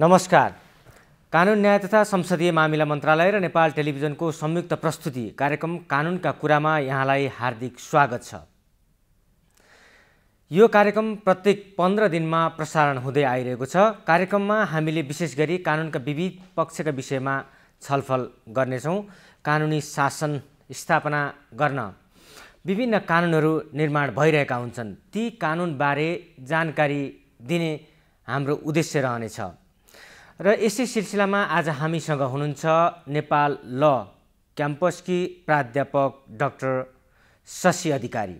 नमस्कार कानुन न्याय तथा संसदीय मामिला मन्त्रालय र नेपाल टेलिभिजनको संयुक्त प्रस्तुति कार्यक्रम कानुनका कुरामा यहाँलाई हार्दिक स्वागत छ यो कार्यक्रम प्रत्येक पन्ध्र दिनमा प्रसारण हुँदै आइरहेको छ कार्यक्रममा हामीले विशेष गरी कानुनका विविध पक्षका विषयमा छलफल गर्नेछौँ कानुनी शासन स्थापना गर्न विभिन्न कानुनहरू निर्माण भइरहेका हुन्छन् ती कानुनबारे जानकारी दिने हाम्रो उद्देश्य रहनेछ र यसै सिलसिलामा आज हामीसँग हुनुहुन्छ नेपाल ल क्याम्पसकी प्राध्यापक डाक्टर शशि अधिकारी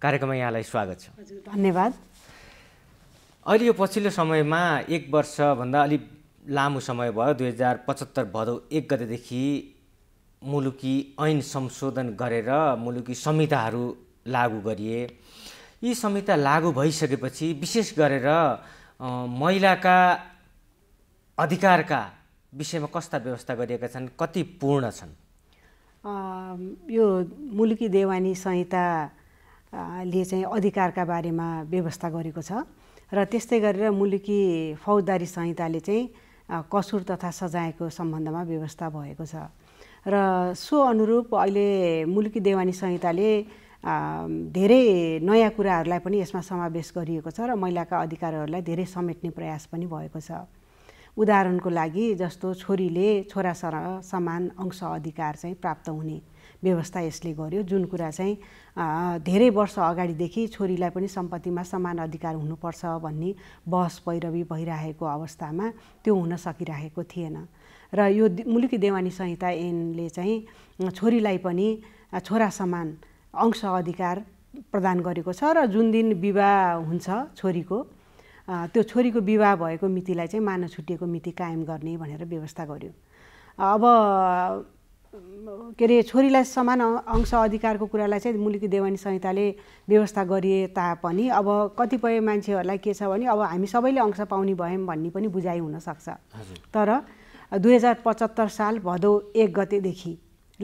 कार्यक्रममा यहाँलाई स्वागत छ धन्यवाद अहिले यो पछिल्लो समयमा एक वर्षभन्दा अलिक लामो समय भयो दुई हजार पचहत्तर भदौ एक गतेदेखि मुलुकी ऐन संशोधन गरेर मुलुकी संहिताहरू लागू गरिए यी संहिता लागू भइसकेपछि विशेष गरेर महिलाका अधिकारका विषयमा कस्ता व्यवस्था गरिएका छन् कति पूर्ण छन् यो मुलुकी देवानी संहिताले चाहिँ अधिकारका बारेमा व्यवस्था गरेको छ र त्यस्तै गरेर मुलुकी फौजदारी संहिताले चाहिँ कसुर तथा सजायको सम्बन्धमा व्यवस्था भएको छ र सो अनुरूप अहिले मुलुकी देवानी संहिताले धेरै नयाँ कुराहरूलाई पनि यसमा समावेश गरिएको छ र महिलाका अधिकारहरूलाई धेरै समेट्ने प्रयास पनि भएको छ उदाहरणको लागि जस्तो छोरीले छोरासँग समान अंश अधिकार चाहिँ प्राप्त हुने व्यवस्था यसले गर्यो जुन कुरा चाहिँ धेरै वर्ष अगाडिदेखि छोरीलाई पनि सम्पत्तिमा समान अधिकार हुनुपर्छ भन्ने बहस पैरवी भइरहेको अवस्थामा त्यो हुन सकिरहेको थिएन र यो मुलुकी देवानी संहिता ऐनले चाहिँ छोरीलाई पनि छोरा समान अंश अधिकार प्रदान गरेको छ र जुन दिन विवाह हुन्छ छोरीको त्यो छोरीको विवाह भएको मितिलाई चाहिँ मानव छुटिएको मिति कायम गर्ने भनेर व्यवस्था गर्यो अब के अरे छोरीलाई समान अंश अधिकारको कुरालाई चाहिँ मुलुकी देवानी संहिताले व्यवस्था गरिए तापनि अब कतिपय मान्छेहरूलाई के छ भने अब हामी सबैले अंश पाउने भयौँ भन्ने पनि बुझाइ हुनसक्छ तर दुई हजार पचहत्तर साल भदौ एक गतेदेखि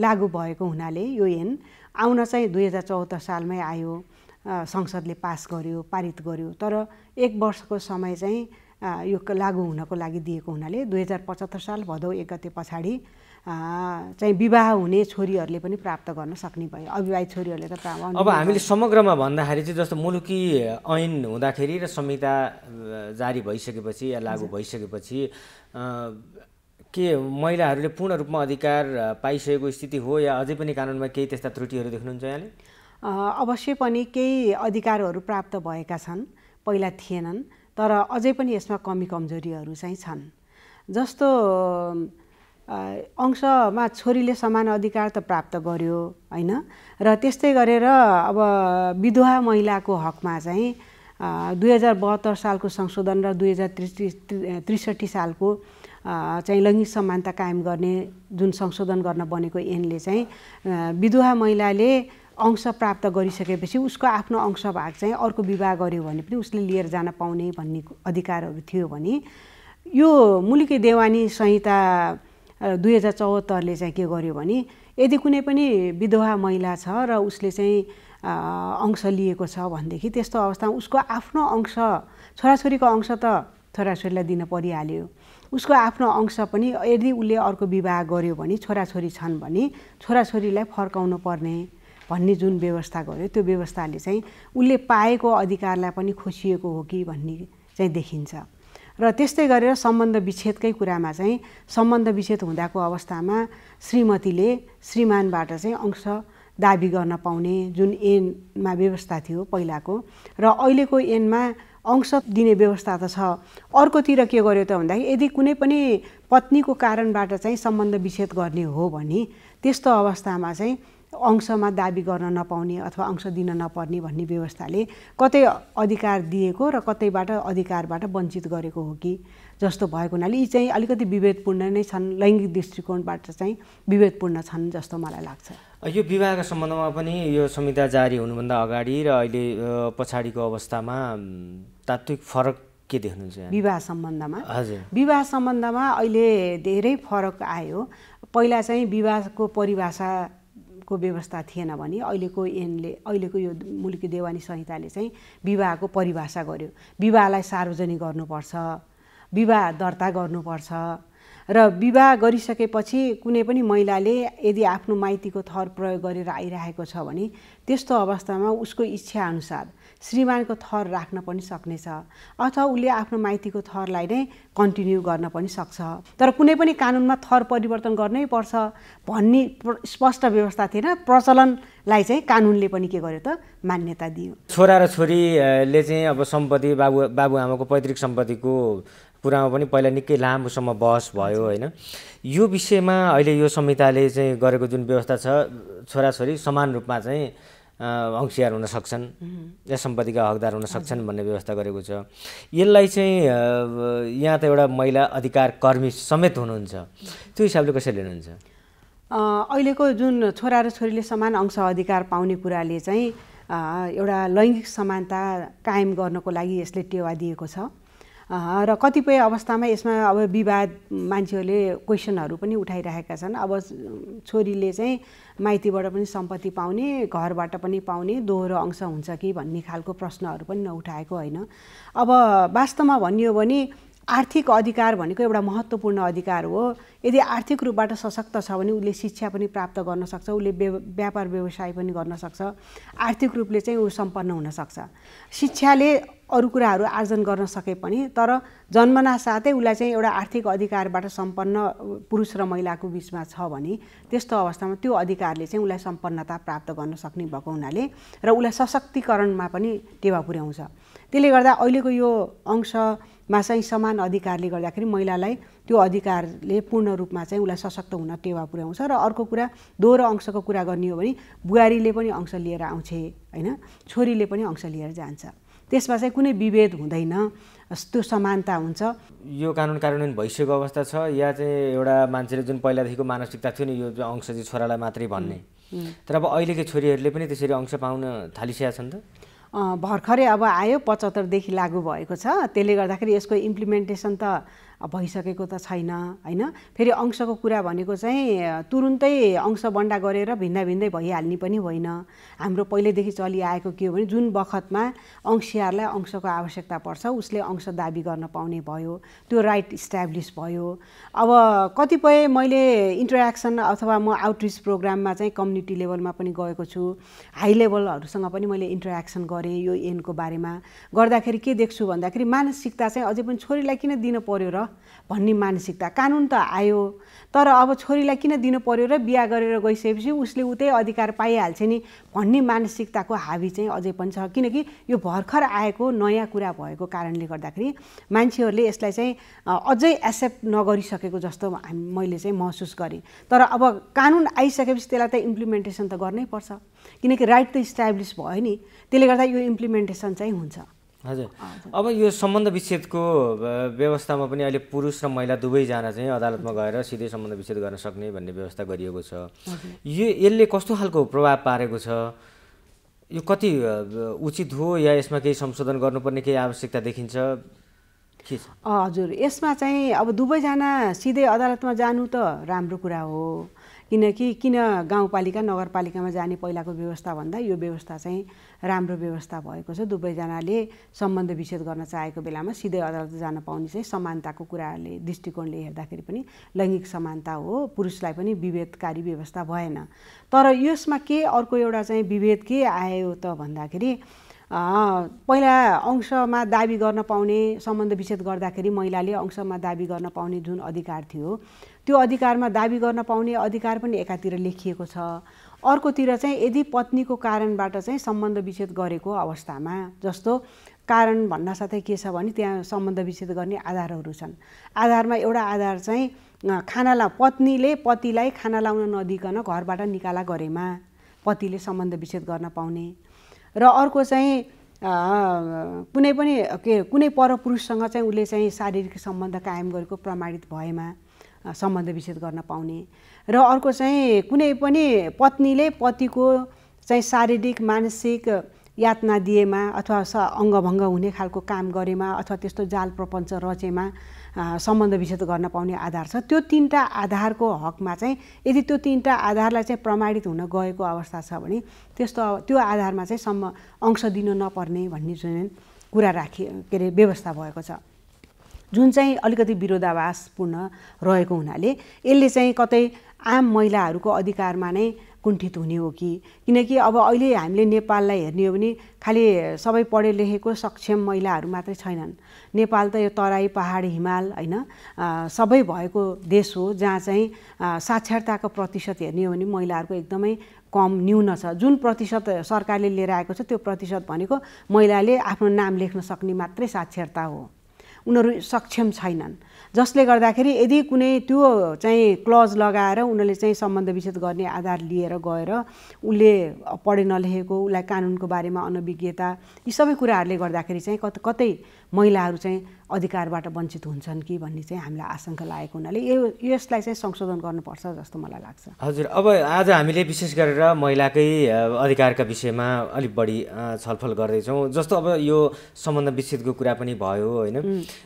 लागु भएको हुनाले यो ऐन आउन चाहिँ दुई हजार चौहत्तर सालमै आयो संसदले पास गर्यो पारित गर्यो तर एक वर्षको समय चाहिँ यो लागू हुनको लागि दिएको हुनाले दुई हजार पचहत्तर साल भदौ एक गते पछाडि चाहिँ विवाह हुने छोरीहरूले पनि प्राप्त गर्न सक्ने भयो अविवाहित छोरीहरूले त प्राप्त अब हामीले समग्रमा भन्दाखेरि चाहिँ जस्तो मुलुकी ऐन हुँदाखेरि र संहिता जारी भइसकेपछि या लागु भइसकेपछि के महिलाहरूले पूर्ण रूपमा अधिकार पाइसकेको स्थिति हो या अझै पनि कानुनमा केही त्यस्ता त्रुटिहरू देख्नुहुन्छ यहाँले अवश्य पनि केही अधिकारहरू प्राप्त भएका छन् पहिला थिएनन् तर अझै पनि यसमा कमी कमजोरीहरू चाहिँ छन् जस्तो अंशमा छोरीले समान अधिकार त प्राप्त गर्यो होइन र त्यस्तै गरेर अब विधवा महिलाको हकमा चाहिँ दुई हजार बहत्तर सालको संशोधन र दुई हजार त्रिसठी त्रिसठी सालको चाहिँ लैङ्गिक समानता कायम गर्ने जुन संशोधन गर्न बनेको एनले चाहिँ विधवा महिलाले अंश प्राप्त गरिसकेपछि उसको आफ्नो अंश भाग चाहिँ अर्को विवाह गर्यो भने पनि उसले लिएर जान पाउने भन्ने अधिकारहरू थियो भने यो मुलुकी देवानी संहिता दुई हजार चौहत्तरले चाहिँ के गर्यो भने यदि कुनै पनि विधवा महिला छ र उसले चाहिँ अंश लिएको छ भनेदेखि त्यस्तो अवस्थामा उसको आफ्नो अंश छोराछोरीको अंश त छोराछोरीलाई दिन परिहाल्यो उसको आफ्नो अंश पनि यदि उसले अर्को विवाह गर्यो भने छोराछोरी छन् भने छोराछोरीलाई फर्काउनु पर्ने भन्ने जुन व्यवस्था गर्यो त्यो व्यवस्थाले चाहिँ उसले पाएको अधिकारलाई पनि खोसिएको हो कि भन्ने चाहिँ देखिन्छ र त्यस्तै गरेर सम्बन्ध विच्छेदकै कुरामा चाहिँ सम्बन्ध विच्छेद हुँदाको अवस्थामा श्रीमतीले श्रीमानबाट चाहिँ अंश दाबी गर्न पाउने जुन एनमा व्यवस्था थियो पहिलाको र अहिलेको एनमा अंश दिने व्यवस्था त छ अर्कोतिर के गर्यो त भन्दाखेरि यदि कुनै पनि पत्नीको कारणबाट चाहिँ सम्बन्ध विच्छेद गर्ने हो भने त्यस्तो अवस्थामा चाहिँ अंशमा दाबी गर्न नपाउने अथवा अंश दिन नपर्ने भन्ने व्यवस्थाले कतै अधिकार दिएको र कतैबाट अधिकारबाट वञ्चित गरेको हो कि जस्तो भएको हुनाले यी चाहिँ अलिकति विभेदपूर्ण नै छन् लैङ्गिक दृष्टिकोणबाट चाहिँ विभेदपूर्ण छन् जस्तो मलाई लाग्छ यो विवाहको सम्बन्धमा पनि यो संहिता जारी हुनुभन्दा अगाडि र अहिले पछाडिको अवस्थामा तात्विक फरक के देख्नुहुन्छ विवाह सम्बन्धमा हजुर विवाह सम्बन्धमा अहिले धेरै फरक आयो पहिला चाहिँ विवाहको परिभाषा को व्यवस्था थिएन भने अहिलेको एनले अहिलेको यो मुलुकी देवानी संहिताले चाहिँ विवाहको परिभाषा गर्यो विवाहलाई सार्वजनिक गर्नुपर्छ विवाह दर्ता गर्नुपर्छ र विवाह गरिसकेपछि कुनै पनि महिलाले यदि आफ्नो माइतीको थर प्रयोग गरेर आइरहेको छ भने त्यस्तो अवस्थामा उसको इच्छाअनुसार श्रीमानको थर राख्न पनि सक्नेछ अथवा उसले आफ्नो माइतीको थरलाई नै कन्टिन्यू गर्न पनि सक्छ तर कुनै पनि कानुनमा थर परिवर्तन गर्नै पर्छ भन्ने स्पष्ट व्यवस्था थिएन प्रचलनलाई चाहिँ कानुनले पनि के गर्यो त मान्यता दियो छोरा र छोरीले चाहिँ अब सम्पत्ति बाबु बाबुआमाको पैतृक सम्पत्तिको कुरामा पनि पहिला निकै लामोसम्म बहस भयो होइन यो विषयमा अहिले यो संहिताले चाहिँ गरेको जुन व्यवस्था छ छोराछोरी समान रूपमा चाहिँ अंशीहार हुन सक्छन् या सम्पत्तिका हकदार हुन सक्छन् भन्ने व्यवस्था गरेको छ यसलाई चाहिँ यहाँ त एउटा महिला अधिकार कर्मी समेत हुनुहुन्छ त्यो हिसाबले कसरी लिनुहुन्छ अहिलेको जुन छोरा र छोरीले समान अंश अधिकार पाउने कुराले चाहिँ एउटा लैङ्गिक समानता कायम गर्नको लागि यसले टेवा दिएको छ र कतिपय अवस्थामा यसमा अब विवाद मान्छेहरूले क्वेसनहरू पनि उठाइरहेका छन् अब छोरीले चाहिँ माइतीबाट पनि सम्पत्ति पाउने घरबाट पनि पाउने दोहोरो अंश हुन्छ कि भन्ने खालको प्रश्नहरू पनि नउठाएको होइन अब वास्तवमा भनियो भने आर्थिक अधिकार भनेको एउटा महत्त्वपूर्ण अधिकार हो यदि आर्थिक रूपबाट सशक्त छ भने उसले शिक्षा पनि प्राप्त गर्न सक्छ उसले व्यापार व्यवसाय पनि गर्न सक्छ आर्थिक रूपले चाहिँ ऊ सम्पन्न हुनसक्छ शिक्षाले अरू कुराहरू आर्जन गर्न सके पनि तर जन्मना साथै उसलाई चाहिँ एउटा आर्थिक अधिकारबाट सम्पन्न पुरुष र महिलाको बिचमा छ भने त्यस्तो अवस्थामा त्यो अधिकारले चाहिँ उसलाई सम्पन्नता प्राप्त गर्न सक्ने भएको हुनाले र उसलाई सशक्तिकरणमा पनि टेवा पुर्याउँछ त्यसले गर्दा अहिलेको यो अंशमा चाहिँ समान अधिकारले गर्दाखेरि महिलालाई त्यो अधिकारले पूर्ण रूपमा चाहिँ उसलाई सशक्त हुन टेवा पुर्याउँछ र अर्को कुरा दोहोरो अंशको कुरा गर्ने हो भने बुहारीले पनि अंश लिएर आउँछ होइन छोरीले पनि अंश लिएर जान्छ त्यसमा चाहिँ कुनै विभेद हुँदैन त्यो समानता हुन्छ यो कानुन कार्यान्वयन भइसकेको अवस्था छ या चाहिँ एउटा मान्छेले जुन पहिलादेखिको मानसिकता थियो नि यो अंश चाहिँ छोरालाई मात्रै भन्ने तर अब अहिलेको छोरीहरूले पनि त्यसरी अंश पाउन थालिसकेका छन् त भर्खरै अब आयो पचहत्तरदेखि लागू भएको छ त्यसले गर्दाखेरि यसको इम्प्लिमेन्टेसन त भइसकेको त छैन होइन फेरि अंशको कुरा भनेको चाहिँ तुरुन्तै अंश बन्डा गरेर भिन्न भिन्दै भइहाल्ने पनि होइन हाम्रो पहिल्यैदेखि चलिआएको के हो भने जुन बखतमा अंशियारलाई अंशको आवश्यकता पर्छ उसले अंश दाबी गर्न पाउने भयो त्यो राइट इस्ट्याब्लिस भयो अब कतिपय मैले इन्टरेक्सन अथवा म आउटरिच प्रोग्राममा चाहिँ कम्युनिटी लेभलमा पनि गएको छु हाई लेभलहरूसँग पनि मैले इन्टरेक्सन गरेँ यो एनको बारेमा गर्दाखेरि के देख्छु भन्दाखेरि मानसिकता चाहिँ अझै पनि छोरीलाई किन दिन पऱ्यो र भन्ने मानसिकता कानुन त आयो तर अब छोरीलाई किन दिनु पर्यो र बिहा गरेर गइसकेपछि उसले उतै अधिकार पाइहाल्छ नि भन्ने मानसिकताको हावी चाहिँ अझै पनि छ किनकि यो भर्खर आएको नयाँ कुरा भएको कारणले गर्दाखेरि मान्छेहरूले यसलाई चाहिँ अझै एक्सेप्ट नगरिसकेको जस्तो मैले चाहिँ महसुस गरेँ तर अब कानुन आइसकेपछि त्यसलाई त इम्प्लिमेन्टेसन त गर्नै पर्छ किनकि राइट त इस्टाब्लिस भयो नि त्यसले गर्दा यो इम्प्लिमेन्टेसन चाहिँ हुन्छ हजुर अब यो सम्बन्ध विच्छेदको व्यवस्थामा पनि अहिले पुरुष र महिला दुवैजना चाहिँ अदालतमा गएर सिधै सम्बन्ध विच्छेद गर्न सक्ने भन्ने व्यवस्था गरिएको छ यो यसले कस्तो खालको प्रभाव पारेको छ यो कति उचित हो या यसमा केही संशोधन गर्नुपर्ने केही आवश्यकता देखिन्छ हजुर यसमा चाहिँ अब दुवैजना सिधै अदालतमा जानु त राम्रो कुरा हो किनकि किन गाउँपालिका नगरपालिकामा जाने पहिलाको व्यवस्थाभन्दा यो व्यवस्था चाहिँ राम्रो व्यवस्था भएको छ दुवैजनाले सम्बन्ध विच्छेद गर्न चाहेको बेलामा सिधै अदालत जान पाउने चाहिँ समानताको कुराले दृष्टिकोणले हेर्दाखेरि पनि लैङ्गिक समानता हो पुरुषलाई पनि विभेदकारी व्यवस्था भएन तर यसमा के अर्को एउटा चाहिँ विभेद के आयो त भन्दाखेरि पहिला अंशमा दाबी गर्न पाउने सम्बन्ध विच्छेद गर्दाखेरि महिलाले अंशमा दाबी गर्न पाउने जुन अधिकार थियो त्यो अधिकारमा दाबी गर्न पाउने अधिकार पनि एकातिर लेखिएको छ अर्कोतिर चाहिँ यदि पत्नीको कारणबाट चाहिँ सम्बन्ध विच्छेद गरेको अवस्थामा जस्तो कारण भन्न साथै के छ भने त्यहाँ सम्बन्ध विच्छेद गर्ने आधारहरू छन् आधारमा एउटा आधार चाहिँ खाना ला पत्नीले पतिलाई खाना लाउन नदिकन घरबाट निकाला गरेमा पतिले सम्बन्ध विच्छेद गर्न पाउने र अर्को चाहिँ कुनै पनि के कुनै परपुरुषसँग चाहिँ उसले चाहिँ शारीरिक सम्बन्ध कायम गरेको प्रमाणित भएमा सम्बन्ध विच्छेद गर्न पाउने र अर्को चाहिँ कुनै पनि पत्नीले पतिको चाहिँ शारीरिक मानसिक यातना दिएमा अथवा स अङ्गभङ्ग हुने खालको काम गरेमा अथवा त्यस्तो जाल प्रपञ्च रचेमा सम्बन्ध विच्छेद गर्न पाउने आधार छ त्यो तिनवटा आधारको हकमा चाहिँ यदि त्यो तिनवटा आधारलाई चाहिँ प्रमाणित हुन गएको अवस्था छ भने त्यस्तो त्यो आधारमा चाहिँ सम्म अंश दिन नपर्ने भन्ने जुन कुरा राखि के अरे व्यवस्था भएको छ जुन चाहिँ अलिकति विरोधाभासपूर्ण रहेको हुनाले यसले चाहिँ कतै आम महिलाहरूको अधिकारमा नै कुण्ठित हुने हो कि किनकि अब अहिले हामीले नेपाललाई हेर्ने हो भने खालि सबै पढे लेखेको सक्षम महिलाहरू मात्रै छैनन् नेपाल त यो तराई पहाड हिमाल होइन सबै भएको देश हो जहाँ चाहिँ साक्षरताको प्रतिशत हेर्ने हो भने महिलाहरूको एकदमै कम न्यून छ जुन प्रतिशत सरकारले लिएर आएको छ त्यो प्रतिशत भनेको महिलाले आफ्नो नाम लेख्न सक्ने मात्रै साक्षरता हो उनीहरू सक्षम छैनन् जसले गर्दाखेरि यदि कुनै त्यो चाहिँ क्लज लगाएर उनीहरूले चाहिँ सम्बन्ध विच्छेद गर्ने आधार लिएर गएर उसले पढे नलेखेको उसलाई कानुनको बारेमा अनभिज्ञता यी सबै कुराहरूले गर्दाखेरि चाहिँ कत कतै महिलाहरू चाहिँ अधिकारबाट वञ्चित हुन्छन् कि भन्ने चाहिँ हामीलाई आशंका लागेको हुनाले यो यसलाई चाहिँ संशोधन गर्नुपर्छ जस्तो मलाई लाग्छ हजुर अब आज हामीले विशेष गरेर महिलाकै अधिकारका विषयमा अलिक बढी छलफल गर्दैछौँ जस्तो अब यो सम्बन्ध विच्छेदको कुरा पनि भयो होइन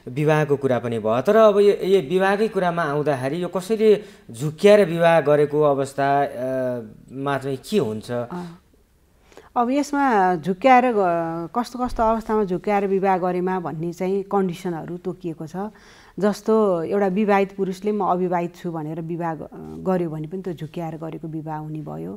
विवाहको कुरा पनि भयो तर अब यो, विवाहकै कुरामा आउँदाखेरि यो कसैले झुक्क्याएर विवाह गरेको अवस्थामा चाहिँ के हुन्छ अब यसमा झुक्क्याएर कस्तो कस्तो अवस्थामा झुक्क्याएर विवाह गरेमा भन्ने चाहिँ कन्डिसनहरू तोकिएको छ जस्तो एउटा विवाहित पुरुषले म अविवाहित छु भनेर विवाह गर्यो भने पनि त्यो झुक्क्याएर गरेको विवाह हुने भयो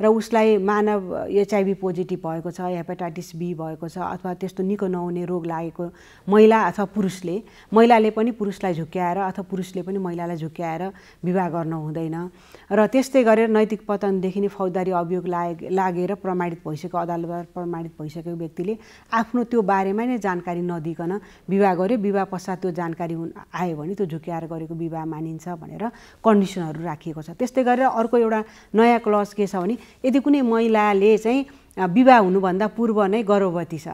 र उसलाई मानव एचआइभी पोजिटिभ भएको छ हेपाटाइटिस बी भएको छ अथवा त्यस्तो निको नहुने रोग लागेको महिला अथवा पुरुषले महिलाले पनि पुरुषलाई झुक्क्याएर अथवा पुरुषले पनि महिलालाई झुक्क्याएर विवाह गर्न हुँदैन र त्यस्तै गरेर नैतिक पतनदेखि नै फौजदारी अभियोग लागे लागेर प्रमाणित भइसक्यो अदालतबाट प्रमाणित भइसकेको व्यक्तिले आफ्नो त्यो बारेमा नै जानकारी नदिकन विवाह गर्यो विवाह पश्चात त्यो जानकारी आयो भने त्यो झुक्क्याएर गरेको विवाह मानिन्छ भनेर कन्डिसनहरू राखिएको छ त्यस्तै गरेर अर्को एउटा नयाँ क्लस के छ भने यदि कुनै महिलाले चाहिँ विवाह हुनुभन्दा पूर्व नै गर्भवती छ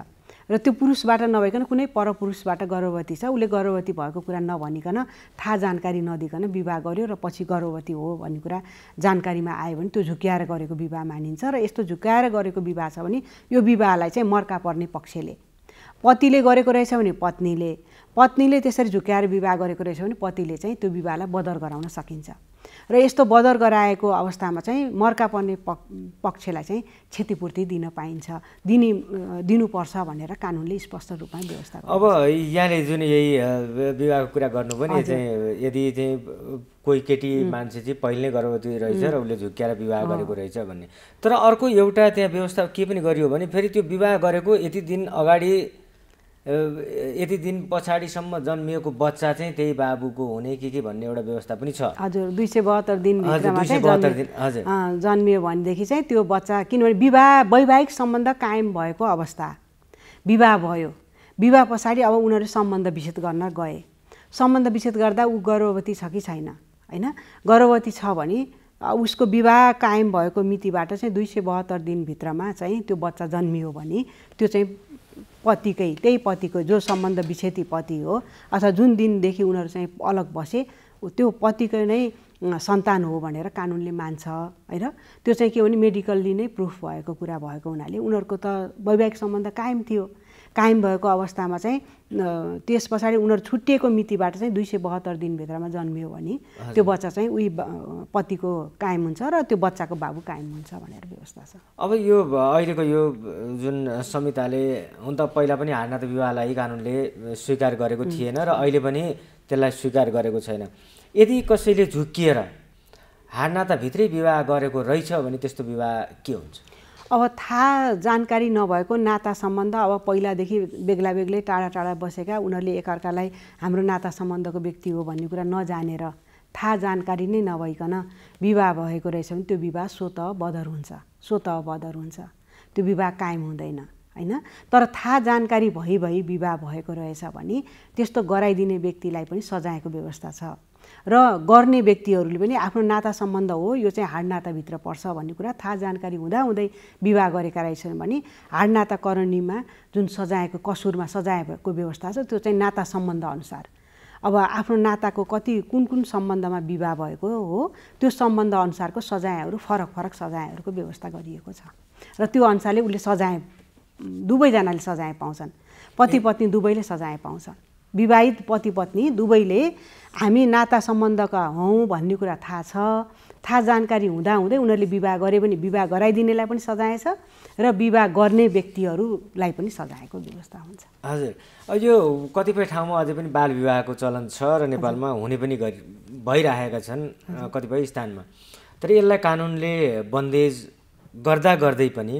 र त्यो पुरुषबाट नभइकन कुनै परपुरुषबाट गर्भवती छ उसले गर्भवती भएको कुरा नभनिकन थाहा जानकारी नदिकन विवाह गर्यो र पछि गर्भवती हो भन्ने कुरा जानकारीमा आयो भने त्यो झुक्याएर गरेको विवाह मानिन्छ र यस्तो झुक्याएर गरेको विवाह छ भने यो विवाहलाई चाहिँ मर्का पर्ने पक्षले पतिले गरेको रहेछ भने पत्नीले पत्नीले त्यसरी झुक्याएर विवाह गरेको रहेछ भने पतिले चाहिँ त्यो विवाहलाई बदर गराउन सकिन्छ र यस्तो बदर गराएको अवस्थामा चाहिँ मर्का पर्ने पक्षलाई चाहिँ क्षतिपूर्ति दिन पाइन्छ दिने दिनुपर्छ भनेर कानुनले स्पष्ट रूपमा व्यवस्था अब यहाँले जुन यही विवाहको कुरा गर्नु पनि चाहिँ यदि चाहिँ कोही केटी मान्छे चाहिँ पहिल्यै गर्भवती रहेछ र उसले झुक्क्याएर विवाह गरेको रहेछ भन्ने तर अर्को एउटा त्यहाँ व्यवस्था के पनि गरियो भने फेरि त्यो विवाह गरेको यति दिन अगाडि यति दिन पछाडिसम्म जन्मिएको बच्चा चाहिँ त्यही बाबुको हुने के के भन्ने एउटा व्यवस्था पनि छ हजुर दुई सय बहत्तर दिन जन्मियो भनेदेखि चाहिँ त्यो बच्चा किनभने विवाह वैवाहिक सम्बन्ध कायम भएको अवस्था विवाह भयो विवाह पछाडि अब उनीहरू सम्बन्ध विच्छेद गर्न गए सम्बन्ध विच्छेद गर्दा ऊ गर्भवती छ कि छैन होइन गर्भवती छ भने उसको विवाह कायम भएको मितिबाट चाहिँ दुई सय बहत्तर दिनभित्रमा चाहिँ त्यो बच्चा जन्मियो भने त्यो चाहिँ पतिकै त्यही पतिको जो सम्बन्ध विच्छेदी पति हो अथवा जुन दिनदेखि उनीहरू चाहिँ अलग बसे त्यो पतिकै नै सन्तान हो भनेर कानुनले मान्छ होइन त्यो चाहिँ के भने मेडिकल्ली नै प्रुफ भएको कुरा भएको हुनाले उनीहरूको त वैवाहिक सम्बन्ध कायम थियो कायम भएको अवस्थामा चाहिँ त्यस पछाडि उनीहरू छुट्टिएको मितिबाट चाहिँ दुई सय बहत्तर दिनभित्रमा जन्मियो भने त्यो बच्चा चाहिँ उही पतिको कायम हुन्छ र त्यो बच्चाको बाबु कायम हुन्छ भनेर व्यवस्था छ अब यो अहिलेको यो जुन संहिताले हुन त पहिला पनि हारनाथ विवाहलाई कानुनले स्वीकार गरेको थिएन र अहिले पनि त्यसलाई स्वीकार गरेको छैन यदि कसैले झुक्किएर भित्रै विवाह गरेको रहेछ भने त्यस्तो विवाह के हुन्छ अब थाहा जानकारी नभएको नाता सम्बन्ध अब पहिलादेखि बेग्ला बेग्लै टाढा टाढा बसेका उनीहरूले एकअर्कालाई हाम्रो नाता सम्बन्धको व्यक्ति हो भन्ने कुरा नजानेर थाहा जानकारी नै नभइकन विवाह भएको रहेछ भने त्यो विवाह स्वत बदर हुन्छ स्वत बदर हुन्छ त्यो विवाह कायम हुँदैन होइन तर थाहा जानकारी भइ भई विवाह भएको रहेछ भने त्यस्तो गराइदिने व्यक्तिलाई पनि सजायको व्यवस्था छ र गर्ने व्यक्तिहरूले पनि आफ्नो नाता सम्बन्ध हो यो चाहिँ हाड नाताभित्र पर्छ भन्ने कुरा थाहा जानकारी हुँदाहुँदै विवाह गरेका रहेछन् भने हाड नाता करणीमा जुन सजायको कसुरमा सजायको व्यवस्था छ त्यो चाहिँ नाता सम्बन्ध अनुसार अब आफ्नो नाताको कति कुन कुन सम्बन्धमा विवाह भएको हो त्यो सम्बन्ध अनुसारको सजायहरू फरक फरक सजायहरूको व्यवस्था गरिएको छ र त्यो अनुसारले उसले सजाय दुवैजनाले सजाय पाउँछन् पति पत्नी दुवैले सजाय पाउँछन् विवाहित पति पत्नी दुवैले हामी नाता सम्बन्धका हौँ भन्ने कुरा थाहा छ थाहा जानकारी हुँदा हुँदै उनीहरूले विवाह गरे पनि विवाह गराइदिनेलाई पनि सजाय छ र विवाह गर्ने व्यक्तिहरूलाई पनि सजायको व्यवस्था हुन्छ हजुर यो कतिपय ठाउँमा अझै पनि बाल विवाहको चलन छ र नेपालमा हुने पनि गरि भइरहेका छन् कतिपय स्थानमा तर यसलाई कानुनले बन्देज गर्दा गर्दै पनि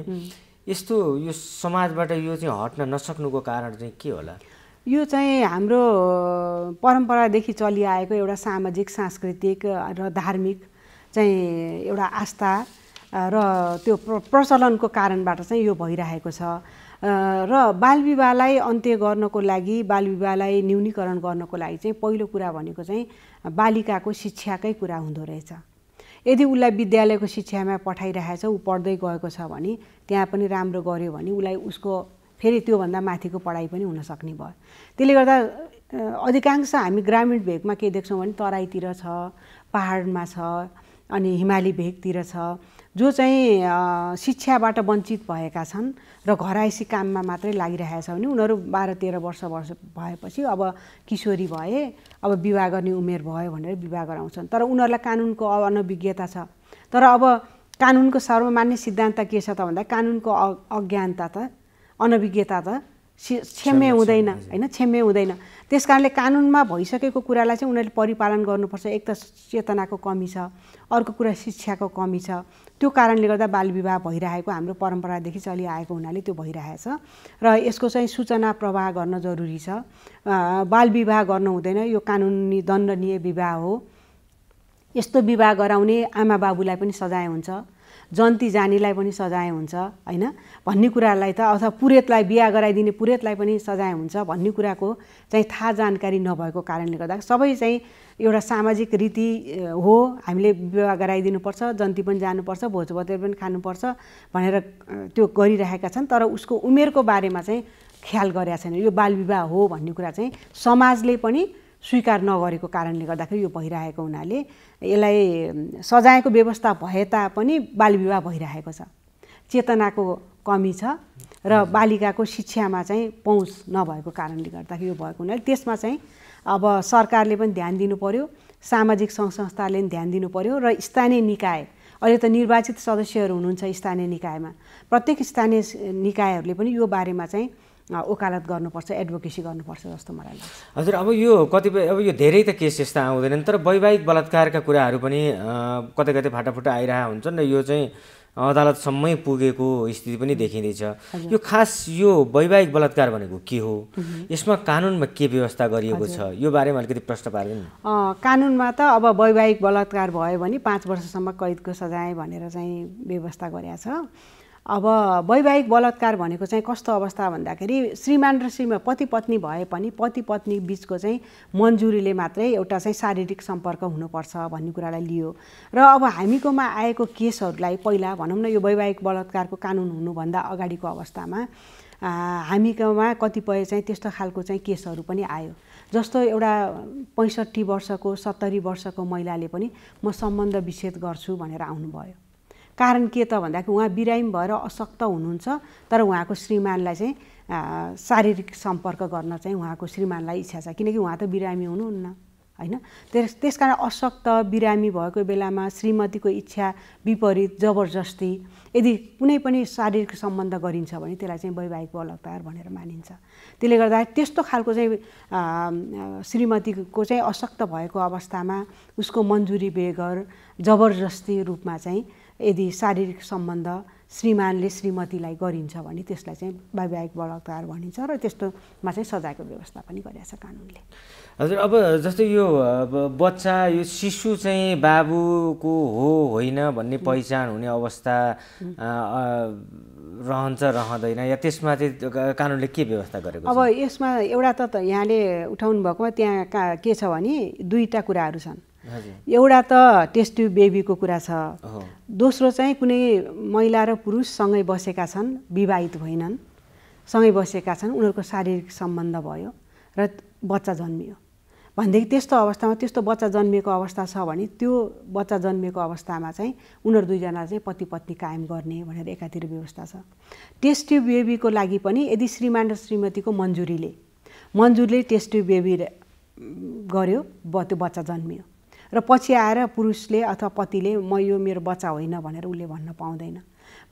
यस्तो यो समाजबाट यो चाहिँ हट्न नसक्नुको कारण चाहिँ के होला यो चाहिँ हाम्रो परम्परादेखि चलिआएको एउटा सामाजिक सांस्कृतिक र धार्मिक चाहिँ एउटा आस्था र त्यो प्र प्रचलनको कारणबाट चाहिँ यो भइरहेको छ र बालविवाहलाई अन्त्य गर्नको लागि बालविवाहलाई न्यूनीकरण गर्नको लागि चाहिँ पहिलो कुरा भनेको चाहिँ बालिकाको शिक्षाकै कुरा हुँदो रहेछ यदि उसलाई विद्यालयको शिक्षामा पठाइरहेछ ऊ पढ्दै गएको छ भने त्यहाँ पनि राम्रो गऱ्यो भने उसलाई उसको फेरि त्योभन्दा माथिको पढाइ पनि हुन सक्ने भयो त्यसले गर्दा अधिकांश हामी ग्रामीण भेगमा के देख्छौँ भने तराईतिर छ पहाडमा छ अनि हिमाली भेगतिर छ जो चाहिँ शिक्षाबाट वञ्चित भएका छन् र घरायसी काममा मात्रै लागिरहेको छ भने उनीहरू बाह्र तेह्र वर्ष वर्ष भएपछि अब किशोरी भए अब विवाह गर्ने उमेर भयो भनेर विवाह गराउँछन् तर उनीहरूलाई कानुनको अनभिज्ञता छ तर अब कानुनको सर्वमान्य सिद्धान्त के छ त भन्दा कानुनको अज्ञानता त अनभिज्ञता त क्षम्य हुँदैन होइन क्षम्य हुँदैन त्यस कारणले कानुनमा भइसकेको कुरालाई चाहिँ उनीहरूले परिपालन गर्नुपर्छ एक त चेतनाको कमी छ अर्को कुरा शिक्षाको कमी छ त्यो कारणले गर्दा बालविवाह भइरहेको हाम्रो परम्परादेखि चलिआएको हुनाले त्यो भइरहेछ र यसको चाहिँ सूचना प्रवाह गर्न जरुरी छ बालविवाह गर्नु हुँदैन यो कानुनी दण्डनीय विवाह हो यस्तो विवाह गराउने आमा बाबुलाई पनि सजाय हुन्छ जन्ती जानीलाई पनि सजाय हुन्छ होइन भन्ने कुरालाई त अथवा पुरेतलाई बिहा गराइदिने पुरेतलाई पनि सजाय हुन्छ भन्ने कुराको चाहिँ थाहा जानकारी नभएको कारणले गर्दा सबै चाहिँ एउटा सामाजिक रीति हो हामीले विवाह गराइदिनुपर्छ जन्ती पनि जानुपर्छ भोजभतेर पनि खानुपर्छ भनेर त्यो गरिरहेका छन् तर उसको उमेरको बारेमा चाहिँ ख्याल गरेका छैन यो बालविवाह हो भन्ने कुरा चाहिँ समाजले पनि स्वीकार नगरेको कारणले गर्दाखेरि यो भइरहेको हुनाले यसलाई सजायको व्यवस्था भए तापनि बालविवाह भइरहेको छ चेतनाको कमी छ र बालिकाको शिक्षामा चाहिँ पहुँच नभएको कारणले गर्दाखेरि यो भएको हुनाले त्यसमा चाहिँ अब सरकारले पनि ध्यान दिनु पर्यो सामाजिक सङ्घ संस्थाले पनि ध्यान दिनु पर्यो र स्थानीय निकाय अहिले त निर्वाचित सदस्यहरू हुनुहुन्छ स्थानीय निकायमा प्रत्येक स्थानीय निकायहरूले पनि यो बारेमा चाहिँ ओकालत गर्नुपर्छ एडभोकेसी गर्नुपर्छ जस्तो मलाई लाग्छ हजुर अब यो कतिपय अब यो धेरै त केस यस्ता आउँदैनन् तर वैवाहिक बलात्कारका कुराहरू पनि कतै कतै फाटाफुटा आइरहेका हुन्छन् र यो चाहिँ अदालतसम्मै पुगेको स्थिति पनि देखिँदैछ यो खास यो वैवाहिक बलात्कार भनेको के हो यसमा कानुनमा के व्यवस्था गरिएको छ यो बारेमा अलिकति प्रश्न पारिदिनु कानुनमा त अब वैवाहिक बलात्कार भयो भने पाँच वर्षसम्म कैदको सजाय भनेर चाहिँ व्यवस्था गरेका छ अब वैवाहिक बलात्कार भनेको चाहिँ कस्तो अवस्था भन्दाखेरि श्रीमान र श्रीमा पति पत्नी भए पनि पति पत्नी बिचको चाहिँ मन्जुरीले मात्रै एउटा चाहिँ शारीरिक सम्पर्क हुनुपर्छ भन्ने कुरालाई लियो र अब हामीकोमा आएको केसहरूलाई पहिला भनौँ न यो वैवाहिक बलात्कारको कानुन हुनुभन्दा अगाडिको अवस्थामा हामीकोमा कतिपय चाहिँ त्यस्तो खालको चाहिँ केसहरू पनि आयो जस्तो एउटा पैँसठी वर्षको सत्तरी वर्षको महिलाले पनि म सम्बन्ध विच्छेद गर्छु भनेर आउनुभयो कारण के त भन्दाखेरि उहाँ बिरामी भएर अशक्त हुनुहुन्छ तर उहाँको श्रीमानलाई चाहिँ शारीरिक सम्पर्क गर्न चाहिँ उहाँको श्रीमानलाई इच्छा छ किनकि उहाँ त बिरामी हुनुहुन्न होइन त्यस त्यस कारण अशक्त बिरामी भएको बेलामा श्रीमतीको इच्छा विपरीत जबरजस्ती यदि कुनै पनि शारीरिक सम्बन्ध गरिन्छ भने त्यसलाई चाहिँ वैवाहिक बलात्कार भनेर मानिन्छ त्यसले गर्दा त्यस्तो खालको चाहिँ श्रीमतीको चाहिँ अशक्त भएको अवस्थामा उसको मन्जुरी बेगर जबरजस्ती रूपमा चाहिँ यदि शारीरिक सम्बन्ध श्रीमानले श्रीमतीलाई गरिन्छ भने त्यसलाई चाहिँ वैवाहिक बलात्कार भनिन्छ र त्यस्तोमा चाहिँ सजायको व्यवस्था पनि गरिरहेको छ कानुनले हजुर अब जस्तै यो बच्चा यो शिशु चाहिँ बाबुको हो होइन भन्ने पहिचान हुने अवस्था रहन्छ रहँदैन या त्यसमा चाहिँ कानुनले के व्यवस्था गरेको अब यसमा एउटा त यहाँले उठाउनु भएकोमा त्यहाँ के छ भने दुईवटा कुराहरू छन् एउटा त टेस्ट ट्युब बेबीको कुरा छ दोस्रो चाहिँ कुनै महिला र पुरुष सँगै बसेका छन् विवाहित होइनन् सँगै बसेका छन् उनीहरूको शारीरिक सम्बन्ध भयो र बच्चा जन्मियो भनेदेखि त्यस्तो अवस्थामा त्यस्तो बच्चा जन्मिएको अवस्था छ भने त्यो बच्चा जन्मिएको अवस्थामा चाहिँ उनीहरू दुईजना चाहिँ पति पत्नी कायम गर्ने भनेर एकातिर व्यवस्था छ टेस्ट ट्युब बेबीको लागि पनि यदि श्रीमान र श्रीमतीको मन्जुरीले मन्जुरीले टेस्ट ट्युब बेबी गर्यो ब त्यो बच्चा जन्मियो र पछि आएर पुरुषले अथवा पतिले म यो मेरो बच्चा होइन भनेर उसले भन्न पाउँदैन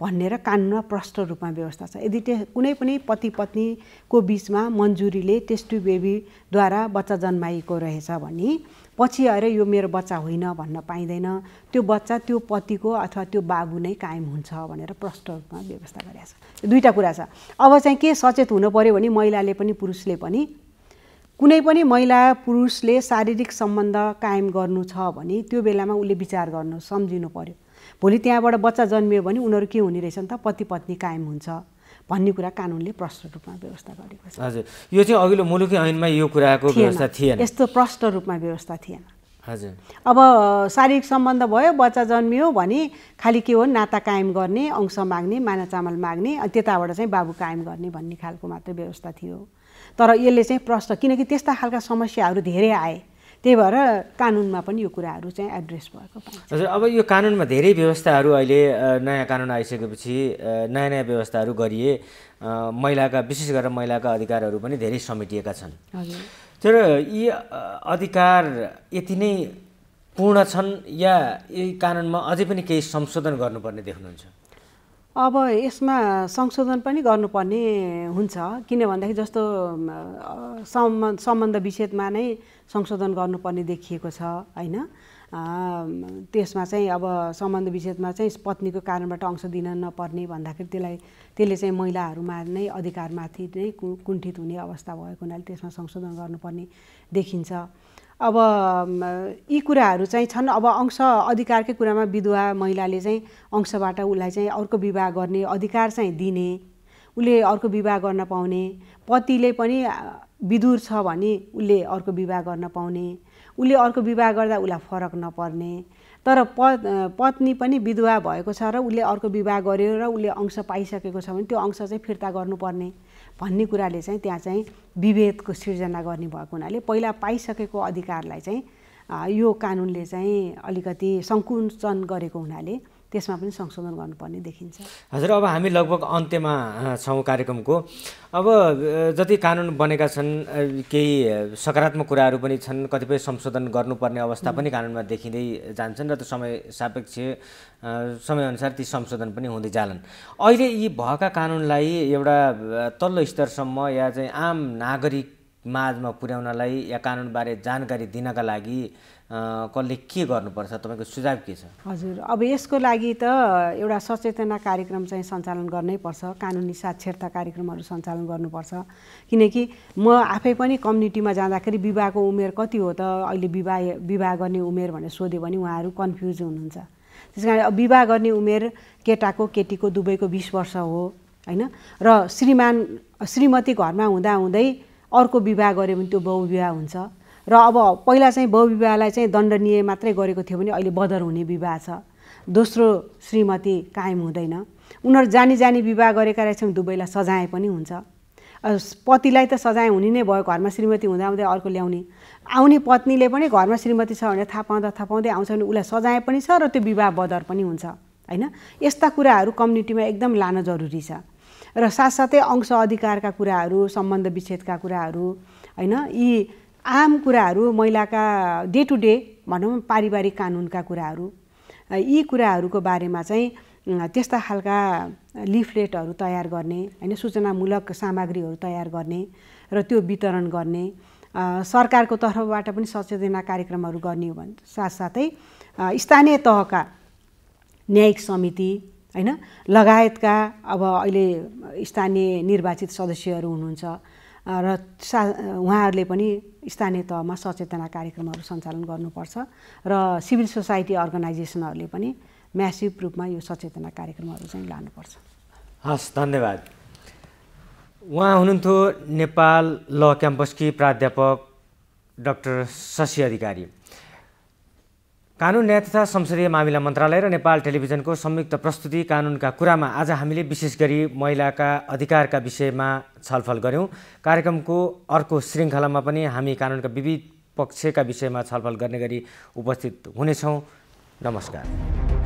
भनेर कानुनमा प्रष्ट रूपमा व्यवस्था छ यदि त्यो कुनै पनि पति पत्नीको बिचमा मन्जुरीले टेस्टु बेबीद्वारा बच्चा जन्माइएको रहेछ भने पछि आएर यो मेरो बच्चा होइन भन्न पाइँदैन त्यो बच्चा त्यो पतिको अथवा त्यो बाबु नै कायम हुन्छ भनेर प्रष्ट रूपमा व्यवस्था गरेछ छ दुईवटा कुरा छ अब चाहिँ के सचेत हुनु पऱ्यो भने महिलाले पनि पुरुषले पनि कुनै पनि महिला पुरुषले शारीरिक सम्बन्ध कायम गर्नु छ भने त्यो बेलामा उसले विचार गर्नु सम्झिनु पर्यो भोलि त्यहाँबाट बच्चा जन्मियो भने उनीहरू के हुने रहेछन् त पति पत्नी कायम हुन्छ भन्ने कुरा कानुनले प्रष्ट रूपमा व्यवस्था गरेको छ हजुर यो चाहिँ अघिल्लो मुलुकी ऐनमा यो कुराको व्यवस्था थिएन यस्तो प्रष्ट रूपमा व्यवस्था थिएन हजुर अब शारीरिक सम्बन्ध भयो बच्चा जन्मियो भने खालि के हो नाता कायम गर्ने अंश माग्ने माना चामल माग्ने अनि त्यताबाट चाहिँ बाबु कायम गर्ने भन्ने खालको मात्रै व्यवस्था थियो तर यसले चाहिँ प्रश्न किनकि त्यस्ता खालका समस्याहरू धेरै आए त्यही भएर कानुनमा पनि यो कुराहरू चाहिँ एड्रेस भएको हजुर अब यो कानुनमा धेरै व्यवस्थाहरू अहिले नयाँ कानुन आइसकेपछि नयाँ नयाँ व्यवस्थाहरू गरिए महिलाका विशेष गरेर महिलाका अधिकारहरू पनि धेरै समेटिएका छन् तर यी अधिकार यति नै पूर्ण छन् या यी कानुनमा अझै पनि केही संशोधन गर्नुपर्ने देख्नुहुन्छ अब यसमा संशोधन पनि गर्नुपर्ने हुन्छ किन भन्दाखेरि जस्तो सम्बन्ध सम्बन्ध विच्छेदमा नै संशोधन गर्नुपर्ने देखिएको छ होइन त्यसमा चाहिँ अब सम्बन्ध विच्छेदमा चाहिँ पत्नीको कारणबाट अंश दिन नपर्ने भन्दाखेरि त्यसलाई त्यसले चाहिँ महिलाहरूमा नै अधिकारमाथि नै कुण्ठित हुने अवस्था भएको हुनाले त्यसमा संशोधन गर्नुपर्ने देखिन्छ अब यी कुराहरू चाहिँ छन् अब अंश अधिकारकै कुरामा विधवा महिलाले चाहिँ अंशबाट उसलाई चाहिँ अर्को विवाह गर्ने अधिकार चाहिँ दिने उसले अर्को विवाह गर्न पाउने पतिले पनि विदुर छ भने उसले अर्को विवाह गर्न पाउने उसले अर्को विवाह गर्दा उसलाई फरक नपर्ने तर प पत्नी पनि विधवा भएको छ र उसले अर्को विवाह गर्यो र उसले अंश पाइसकेको छ भने त्यो अंश चाहिँ फिर्ता गर्नुपर्ने भन्ने कुराले चाहिँ त्यहाँ चाहिँ विभेदको सिर्जना गर्ने भएको हुनाले पहिला पाइसकेको अधिकारलाई चाहिँ यो कानुनले चाहिँ अलिकति सङ्कुचन गरेको हुनाले त्यसमा पनि संशोधन गर्नुपर्ने देखिन्छ हजुर अब हामी लगभग अन्त्यमा छौँ कार्यक्रमको अब जति कानुन बनेका छन् केही सकारात्मक कुराहरू पनि छन् कतिपय संशोधन गर्नुपर्ने अवस्था पनि कानुनमा देखिँदै जान्छन् र त्यो समय सापेक्ष समयअनुसार ती संशोधन पनि हुँदै जालान् अहिले यी भएका कानुनलाई एउटा तल्लो स्तरसम्म या चाहिँ आम नागरिक माझमा पुर्याउनलाई या कानुनबारे जानकारी दिनका लागि कसले के गर्नुपर्छ तपाईँको सुझाव के छ हजुर अब यसको लागि त एउटा सचेतना कार्यक्रम चाहिँ सञ्चालन गर्नैपर्छ कानुनी साक्षरता कार्यक्रमहरू सञ्चालन गर्नुपर्छ किनकि म आफै पनि कम्युनिटीमा जाँदाखेरि विवाहको उमेर कति हो त अहिले विवाह विवाह गर्ने उमेर भनेर सोध्यो भने उहाँहरू कन्फ्युज हुनुहुन्छ त्यस कारण विवाह गर्ने उमेर केटाको केटीको दुवैको बिस वर्ष हो होइन र श्रीमान श्रीमती घरमा हुँदाहुँदै अर्को विवाह गऱ्यो भने त्यो बहुविवाह हुन्छ र अब पहिला चाहिँ बहुविवाहलाई चाहिँ दण्डनीय मात्रै गरेको थियो भने अहिले बदर हुने विवाह छ दोस्रो श्रीमती कायम हुँदैन उनीहरू जानी जानी विवाह गरेका रहेछन् दुवैलाई सजाय पनि हुन्छ पतिलाई त सजाय हुने नै भयो घरमा श्रीमती हुँदा हुँदै अर्को ल्याउने आउने पत्नीले पनि घरमा श्रीमती छ भनेर थाहा पाउँदा थाहा पाउँदै आउँछ भने उसलाई सजाय पनि छ र त्यो विवाह बदर पनि हुन्छ होइन यस्ता कुराहरू कम्युनिटीमा एकदम लान जरुरी छ र साथसाथै अंश अधिकारका कुराहरू सम्बन्ध विच्छेदका कुराहरू होइन यी आम कुराहरू महिलाका डे टु डे भनौँ पारिवारिक कानुनका कुराहरू यी कुराहरूको बारेमा चाहिँ त्यस्ता खालका लिफलेटहरू तयार गर्ने होइन सूचनामूलक सामग्रीहरू तयार गर्ने र त्यो वितरण गर्ने सरकारको तर्फबाट पनि सचेतना कार्यक्रमहरू गर्ने हो भने साथसाथै स्थानीय तहका न्यायिक समिति होइन लगायतका अब अहिले स्थानीय निर्वाचित सदस्यहरू हुनुहुन्छ र सा उहाँहरूले पनि स्थानीय तहमा सचेतना कार्यक्रमहरू सञ्चालन गर्नुपर्छ र सिभिल सोसाइटी अर्गनाइजेसनहरूले पनि म्यासिभ रूपमा यो सचेतना कार्यक्रमहरू चाहिँ लानुपर्छ हस् धन्यवाद उहाँ हुनुहुन्थ्यो नेपाल ल क्याम्पसकी प्राध्यापक डाक्टर शशि अधिकारी कानुन न्याय तथा संसदीय मामिला मन्त्रालय र नेपाल टेलिभिजनको संयुक्त प्रस्तुति कानुनका कुरामा आज हामीले विशेष गरी महिलाका अधिकारका विषयमा छलफल गऱ्यौँ कार्यक्रमको अर्को श्रृङ्खलामा पनि हामी कानुनका विविध पक्षका विषयमा छलफल गर्ने गरी उपस्थित हुनेछौँ नमस्कार